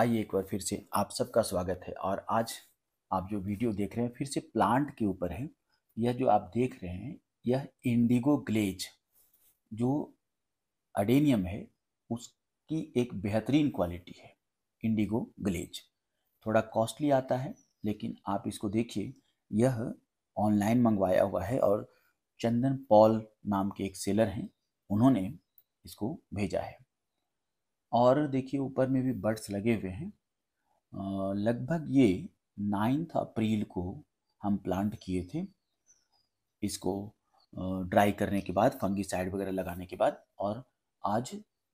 आइए एक बार फिर से आप सबका स्वागत है और आज आप जो वीडियो देख रहे हैं फिर से प्लांट के ऊपर है यह जो आप देख रहे हैं यह इंडिगो ग्लेज जो अडेनियम है उसकी एक बेहतरीन क्वालिटी है इंडिगो ग्लेज थोड़ा कॉस्टली आता है लेकिन आप इसको देखिए यह ऑनलाइन मंगवाया हुआ है और चंदन पॉल नाम के एक सेलर हैं उन्होंने इसको भेजा है और देखिए ऊपर में भी बर्ड्स लगे हुए हैं लगभग ये नाइन्थ अप्रैल को हम प्लांट किए थे इसको ड्राई करने के बाद फंगी साइड वगैरह लगाने के बाद और आज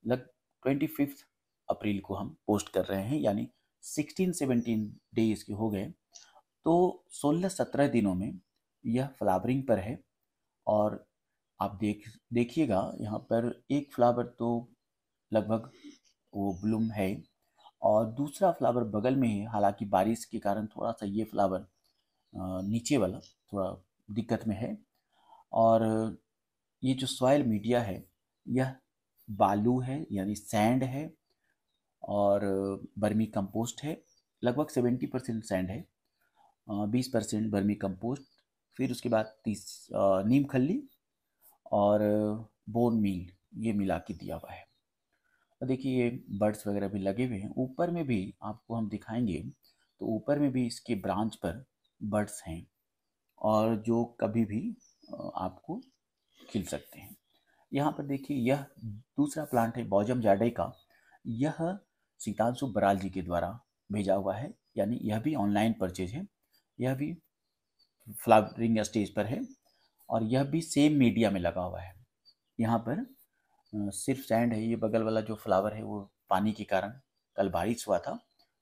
लग ट्वेंटी फिफ्थ अप्रैल को हम पोस्ट कर रहे हैं यानी सिक्सटीन सेवनटीन डे इसके हो गए तो सोलह सत्रह दिनों में यह फ्लावरिंग पर है और आप देख देखिएगा यहाँ पर एक फ्लावर तो लगभग वो ब्लूम है और दूसरा फ्लावर बगल में है हालांकि बारिश के कारण थोड़ा सा ये फ्लावर नीचे वाला थोड़ा दिक्कत में है और ये जो सॉयल मीडिया है यह बालू है यानी सैंड है और बर्मी कंपोस्ट है लगभग सेवेंटी परसेंट सैंड है बीस परसेंट बर्मी कंपोस्ट फिर उसके बाद तीस नीम खल्ली और बोन मील ये मिला के दिया हुआ है तो देखिए ये बर्ड्स वगैरह भी लगे हुए हैं ऊपर में भी आपको हम दिखाएंगे तो ऊपर में भी इसके ब्रांच पर बर्ड्स हैं और जो कभी भी आपको खिल सकते हैं यहाँ पर देखिए यह दूसरा प्लांट है बौजम जाडे का यह सीतांशु बराल जी के द्वारा भेजा हुआ है यानी यह भी ऑनलाइन परचेज है यह भी फ्लावरिंग स्टेज पर है और यह भी सेम मीडिया में लगा हुआ है यहाँ पर सिर्फ सैंड है ये बगल वाला जो फ्लावर है वो पानी के कारण कल बारिश हुआ था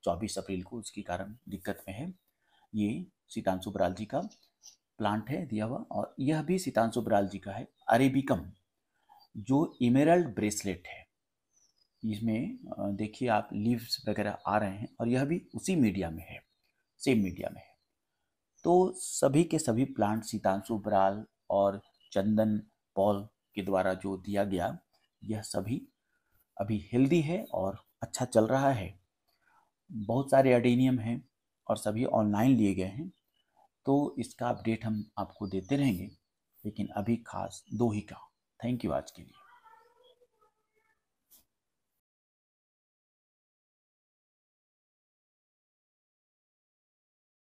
24 अप्रैल को उसके कारण दिक्कत में है ये सीतांशु बराल जी का प्लांट है दिया हुआ और यह भी सीतांशु बराल जी का है अरेबिकम जो इमेरल्ड ब्रेसलेट है इसमें देखिए आप लीव्स वगैरह आ रहे हैं और यह भी उसी मीडिया में है सेम मीडिया में है तो सभी के सभी प्लांट सीतांशु बराल और चंदन पॉल के द्वारा जो दिया गया यह सभी अभी हेल्दी है और अच्छा चल रहा है बहुत सारे अडेनियम हैं और सभी ऑनलाइन लिए गए हैं तो इसका अपडेट हम आपको देते रहेंगे लेकिन अभी खास दो ही का थैंक यू आज के लिए